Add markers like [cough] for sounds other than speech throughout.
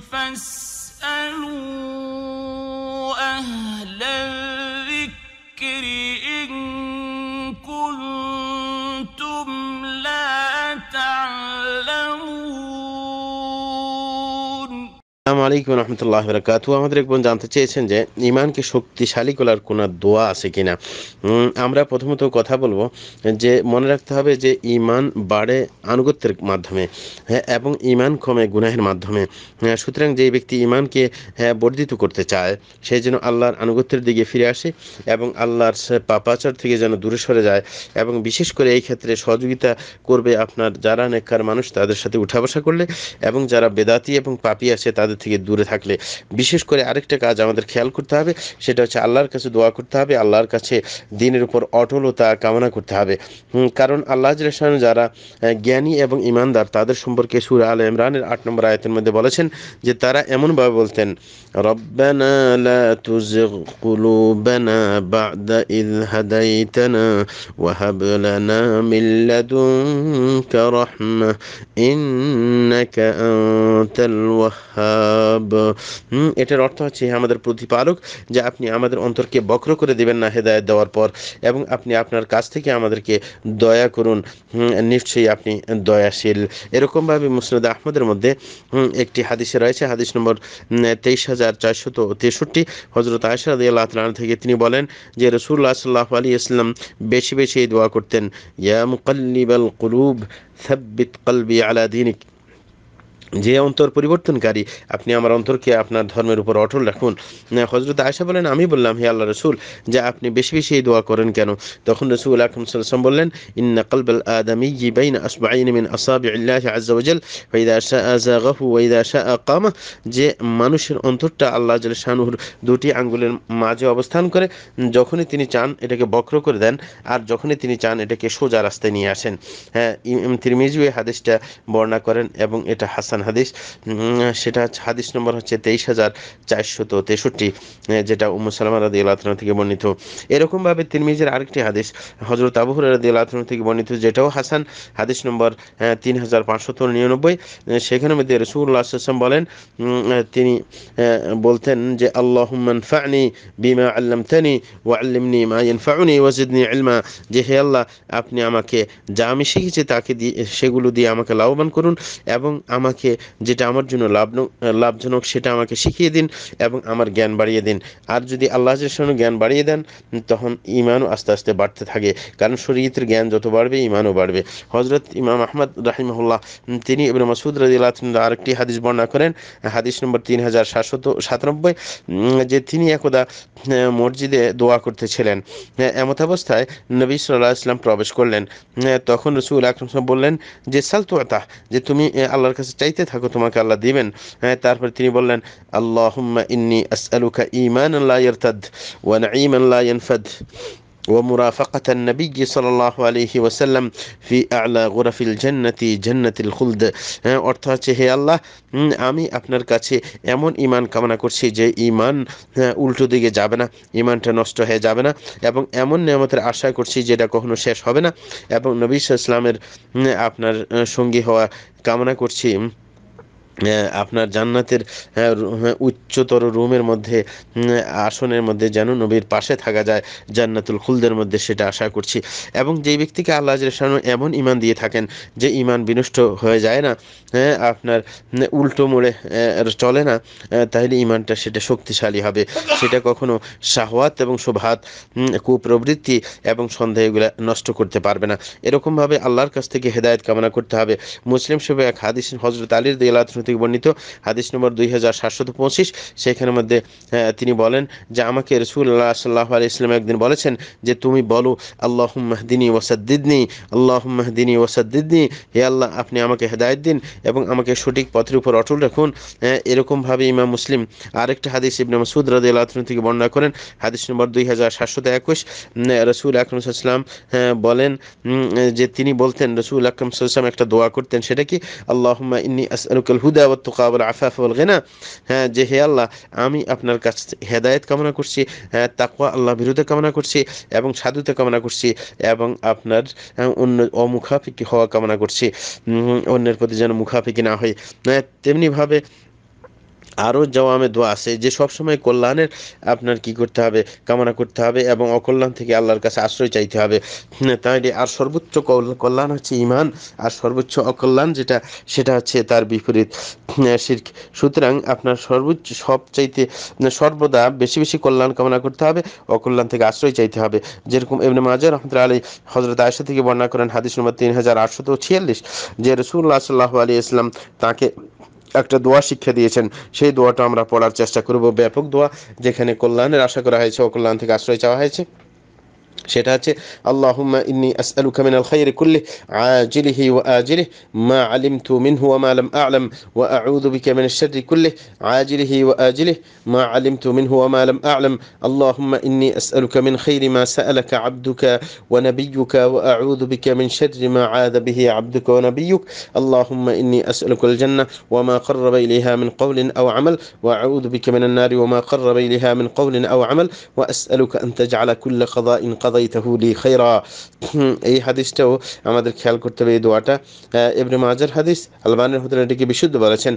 فاسألوا أهل আলাইকুম রহমতুল্লাহ বরকাত আমাদের একজন জানতে চেয়েছেন যে ইমানকে শক্তিশালী করার কোনো দোয়া আছে কিনা আমরা প্রথমত কথা বলবো যে মনে রাখতে হবে যে ইমান বাড়ে আনুগত্যের মাধ্যমে হ্যাঁ এবং ইমান কমে গুনাহের মাধ্যমে হ্যাঁ, সুতরাং যে ব্যক্তি ইমানকে হ্যাঁ, বর্ধিত করতে চায় সেই যেন আল্লাহর আনুগত্যের দিকে ফিরে আসে এবং আল্লাহর পাপাচার থেকে যেন দূরে সরে যায় এবং বিশেষ করে এই ক্ষেত্রে সহযোগিতা করবে আপনার যারা নেককার মানুষ তাদের সাথে উঠা বসা করলে এবং যারা বেদাতি এবং পাপি আছে তাদের থেকে থেকে দূরে থাকলে বিশেষ করে আরেকটা কাজ আমাদের খেয়াল করতে হবে সেটা হচ্ছে আল্লাহর কাছে দোয়া করতে হবে আল্লাহর কাছে দিনের উপর অটলতা কামনা করতে হবে কারণ আল্লাহ জলেসান যারা জ্ঞানী এবং ইমানদার তাদের সম্পর্কে সুর আল ইমরানের আট নম্বর আয়তের মধ্যে বলেছেন যে তারা এমনভাবে বলতেন রব্বানা ইন্নাকা আনতাল ওয়াহ্হাব এটার অর্থ হচ্ছে আমাদের প্রতিপালক যে আপনি আমাদের অন্তরকে বক্র করে দেবেন না হেদায়ত দেওয়ার পর এবং আপনি আপনার কাছ থেকে আমাদেরকে দয়া করুন নিশ্চয়ই আপনি দয়াশীল এরকমভাবে মুসনাদ আহমদের মধ্যে একটি হাদিসে রয়েছে হাদিস নম্বর তেইশ হাজার চারশত তেষট্টি হজরত আয়সাদ আল্লাহ থেকে তিনি বলেন যে রসুল্লাহ সাল্লাহ আলী ইসলাম বেশি বেশি এই দোয়া করতেন ইয়া মুকাল্লিবাল কুলুব সাব্বিত কলবি আলা যে অন্তর পরিবর্তনকারী আপনি আমার অন্তরকে আপনার ধর্মের উপর অটল রাখুন হজরত আয়সা বলেন আমি বললাম হে আল্লাহ রসুল যে আপনি বেশি বেশি এই দোয়া করেন কেন তখন রসুল আকরম সাল্লাম বললেন ইন্না কলবাল আদমি বাইন আসবাইন মিন আসাবি আল্লাহ আজ্জাল ওয়াইদা শাহু ওয়াইদা শাহ আকাম যে মানুষের অন্তরটা আল্লাহ জল শাহুর দুটি আঙ্গুলের মাঝে অবস্থান করে যখনই তিনি চান এটাকে বক্র করে দেন আর যখনই তিনি চান এটাকে সোজা রাস্তায় নিয়ে আসেন হ্যাঁ তিরমিজু এই হাদিসটা বর্ণনা করেন এবং এটা হাসান হাদিস সেটা হচ্ছে হাদিস নম্বর হচ্ছে তেইশ হাজার চারশত তেষট্টি যেটা উম সালামা রাদি আল্লাহ থেকে বর্ণিত এরকমভাবে তিরমিজের আরেকটি হাদিস হজরত আবুহুর রাদি আল্লাহ থেকে বর্ণিত যেটাও হাসান হাদিস নম্বর তিন হাজার পাঁচশত নিরানব্বই সেখানে মধ্যে রসুল্লাহ আসলাম বলেন তিনি বলতেন যে আল্লাহ ফানি বিমা আল্লামতানি ওয়া আল্লিমনি মা ইনফাউনি ওয়াজিদনি ইলমা যে হে আল্লাহ আপনি আমাকে যা আমি শিখেছি তাকে দিয়ে সেগুলো দিয়ে আমাকে লাভবান করুন এবং আমাকে যেটা আমার জন্য লাভ লাভজনক সেটা আমাকে শিখিয়ে দিন এবং আমার জ্ঞান বাড়িয়ে দিন আর যদি আল্লাহ জন্য জ্ঞান বাড়িয়ে দেন তখন ইমানও আস্তে আস্তে বাড়তে থাকে কারণ শরীয়তের জ্ঞান যত বাড়বে ইমানও বাড়বে হজরত ইমাম আহমদ রাহিমহুল্লাহ তিনি ইবনে মাসুদ আল্লাহ আরেকটি হাদিস বর্ণনা করেন হাদিস নম্বর তিন হাজার সাতশত সাতানব্বই যে তিনি একদা মসজিদে দোয়া করতেছিলেন এমত অবস্থায় নবী সাল্লাহ ইসলাম প্রবেশ করলেন তখন রসুল আকরম বললেন যে সালতুয়াতা যে তুমি আল্লাহর কাছে চাইতে চাইতে থাকো তোমাকে আল্লাহ দিবেন হ্যাঁ তারপর তিনি বললেন আল্লাহুম্মা ইন্নি হ্যাঁ, আল্লাহ আমি আপনার কাছে এমন ইমান কামনা করছি যে ইমান হ্যাঁ, উল্টো দিকে যাবে না ইমানটা নষ্ট হয়ে যাবে না এবং এমন নিয়ামতের আশা করছি যেটা কখনো শেষ হবে না এবং নবী ইসলামের আপনার সঙ্গী হওয়া কামনা করছি হ্যাঁ, আপনার জান্নাতের হ্যাঁ, হ্যাঁ, উচ্চতর রুমের মধ্যে আসনের মধ্যে যেন নবীর পাশে থাকা যায় জান্নাতুল খুলদের মধ্যে সেটা আশা করছি এবং যেই ব্যক্তিকে আল্লাহ রেশানু এমন ইমান দিয়ে থাকেন যে ইমান বিনষ্ট হয়ে যায় না হ্যাঁ আপনার উল্টো মোড়ে চলে না তাহলে ইমানটা সেটা শক্তিশালী হবে সেটা কখনো শাহওয়াত এবং শোভাত কুপ্রবৃত্তি এবং সন্দেহ নষ্ট করতে পারবে না এরকমভাবে আল্লাহর কাছ থেকে হেদায়ত কামনা করতে হবে মুসলিম শোভে এক হাদিস হজরত আলীর দিয়ে থেকে বর্ণিত হাদিস নম্বর দুই হাজার পঁচিশ সেখানের মধ্যে তিনি বলেন যে আমাকে রসুল আল্লাহ সাল্লাহ আলি ইসলাম একদিন বলেছেন যে তুমি বলো আল্লাহ মাহদিনী ওসাদ্দিদনি আল্লাহ মাহদিনী ওসাদ্দিদনি হে আল্লাহ আপনি আমাকে হেদায়ত দিন এবং আমাকে সঠিক পথের উপর অটল রাখুন এরকমভাবে ইমাম মুসলিম আরেকটা হাদিস ইবনে মাসুদ রাজি আল্লাহ থেকে বর্ণনা করেন হাদিস নম্বর দুই হাজার সাতশত একুশ রসুল আকরমসাল্লাম হ্যাঁ, বলেন যে তিনি বলতেন রসুল আকরমসাল্লাম একটা দোয়া করতেন সেটা কি আল্লাহ ইন্নি আসরুকাল হুদ হুদা ও তোকাবল আফাফ বল গেনা হ্যাঁ যে হে আল্লাহ আমি আপনার কাছ হেদায়ত কামনা করছি হ্যাঁ তাকুয়া আল্লাহ বিরুদ্ধে কামনা করছি এবং সাধুতে কামনা করছি এবং আপনার হ্যাঁ, অন্য অমুখাফিকি হওয়া কামনা করছি অন্যের প্রতি যেন মুখাফিকি না হয় হ্যাঁ, তেমনিভাবে আরও জওয়ামে দোয়া আছে যে সবসময় কল্যাণের আপনার কি করতে হবে কামনা করতে হবে এবং অকল্যাণ থেকে আল্লাহর কাছে আশ্রয় চাইতে হবে হ্যাঁ, তাইলে আর সর্বোচ্চ কল্যাণ হচ্ছে ইমান আর সর্বোচ্চ অকল্যাণ যেটা সেটা হচ্ছে তার বিপরীত হ্যাঁ, শির্ক সুতরাং আপনার সর্বোচ্চ সব চাইতে হ্যাঁ, সর্বদা বেশি বেশি কল্যাণ কামনা করতে হবে অকল্যাণ থেকে আশ্রয় চাইতে হবে যেরকম এমনি মাজার রহমতুল্লাহ আলী হজরত আয়সা থেকে বর্ণনা করেন হাদিস নম্বর তিন হাজার আটশো ছিয়াল্লিশ যে রসুল্লাহ সাল্লাহ আলী ইসলাম তাকে একটা দোয়া শিক্ষা দিয়েছেন সেই দোয়াটা আমরা পড়ার চেষ্টা করব ব্যাপক দোয়া যেখানে কল্যাণের আশা করা হয়েছে অকল্যাণ থেকে আশ্রয় চাওয়া হয়েছে সেটা হচ্ছে আল্লাহুম্মা ইন্নি আসআলুকা মিনাল খায়রি কুল্লি আজিলিহি ওয়া আজিলিহি মা আলিমতু মিনহু ওয়া মা লাম আ'লাম ওয়া আউযু বিকা মিনাশ শাররি কুল্লি আজিলিহি ওয়া আজিলিহি মা আলিমতু মিনহু ওয়া মা লাম আ'লাম আল্লাহুম্মা ইন্নি আসআলুকা মিন খায়রি মা সাআলাকা আবদুকা ওয়া নাবিয়ুকা ওয়া আউযু বিকা মিন শাররি মা আযা বিহি আবদুকা ওয়া নাবিয়ুক আল্লাহুম্মা ইন্নি আসআলুকা আল জান্নাহ ওয়া মা قرب إليها من قول أو عمل وأعوذ بك من النار وما قرب إليها من قول أو عمل وأسألك أن تجعل كل قضاء قضاء লি খাইরা [clears throat] এই হাদিসটাও আমাদের খেয়াল করতে হবে এই দোয়াটা এবারে মাজার হাদিস আলবানের হোতেন এটিকে বিশুদ্ধ বলেছেন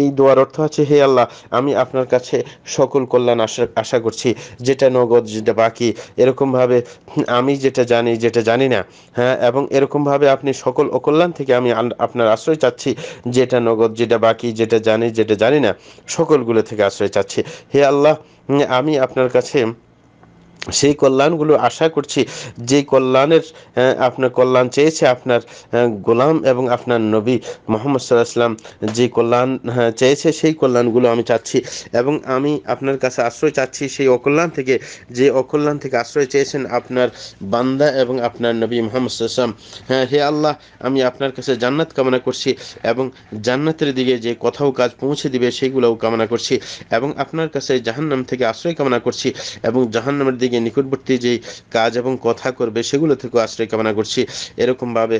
এই দোয়ার অর্থ আছে হে আল্লাহ আমি আপনার কাছে সকল কল্যাণ আশা আশা করছি যেটা নগদ যেটা বাকি এরকমভাবে আমি যেটা জানি যেটা জানি না হ্যাঁ এবং এরকমভাবে আপনি সকল অকল্যাণ থেকে আমি আপনার আশ্রয় চাচ্ছি যেটা নগদ যেটা বাকি যেটা জানি যেটা জানি না সকলগুলো থেকে আশ্রয় চাচ্ছি হে আল্লাহ আমি আপনার কাছে সেই কল্যাণগুলো আশা করছি যে কল্যাণের আপনার কল্যাণ চেয়েছে আপনার গোলাম এবং আপনার নবী মোহাম্মদ সাল্লাহাম যে কল্যাণ হ্যাঁ, চেয়েছে সেই কল্যাণগুলো আমি চাচ্ছি এবং আমি আপনার কাছে আশ্রয় চাচ্ছি সেই অকল্যাণ থেকে যে অকল্যাণ থেকে আশ্রয় চেয়েছেন আপনার বান্দা এবং আপনার নবী মোহাম্মদ সাল্লাম হ্যাঁ হে আল্লাহ আমি আপনার কাছে জান্নাত কামনা করছি এবং জান্নাতের দিকে যে কথাও কাজ পৌঁছে দিবে সেইগুলোও কামনা করছি এবং আপনার কাছে জাহান্নাম থেকে আশ্রয় কামনা করছি এবং জাহান্নামের দিকে থেকে নিকটবর্তী যেই কাজ এবং কথা করবে সেগুলো থেকেও আশ্রয় কামনা করছি এরকমভাবে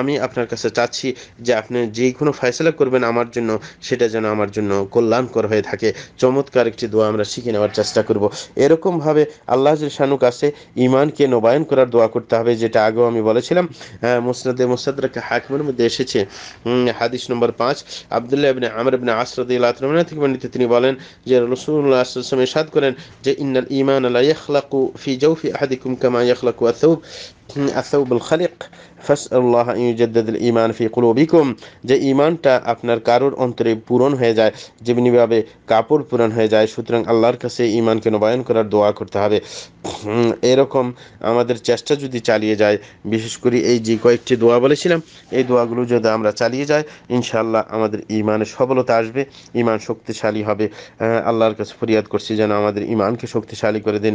আমি আপনার কাছে চাচ্ছি যে আপনি যে কোনো ফয়সলা করবেন আমার জন্য সেটা যেন আমার জন্য কল্যাণকর হয়ে থাকে চমৎকার একটি দোয়া আমরা শিখে নেওয়ার চেষ্টা করব এরকমভাবে আল্লাহ শানুক কাছে ইমানকে নবায়ন করার দোয়া করতে হবে যেটা আগেও আমি বলেছিলাম হ্যাঁ, মুসরাদে মুসাদরাকে হাকিমের মধ্যে এসেছে হাদিস নম্বর পাঁচ আবদুল্লাহ ইবনে আমর ইবনে আসরদ থেকে বর্ণিত তিনি বলেন যে রসুল্লাহ আসলাম ইসাদ করেন যে ইন্নাল ইমান আল্লাহ يخلق في جوف أحدكم كما يخلق الثوب الثوب الخلق ফাসআল আল্লাহ ইউজাদ্দাদুল ঈমান ফি কুলুবিকুম যে ঈমানটা আপনার কারোর অন্তরে পূরণ হয়ে যায় যেমনিভাবে কাপড় পূরণ হয়ে যায় সুতরাং আল্লাহর কাছে ঈমানকে নবায়ন করার দোয়া করতে হবে এরকম আমাদের চেষ্টা যদি চালিয়ে যায় বিশেষ করে এই যে কয়েকটি দোয়া বলেছিলাম এই দোয়াগুলো যদি আমরা চালিয়ে যাই ইনশাআল্লাহ আমাদের ঈমানে সফলতা আসবে ঈমান শক্তিশালী হবে আল্লাহর কাছে ফরিয়াদ করছি যেন আমাদের ঈমানকে শক্তিশালী করে দিন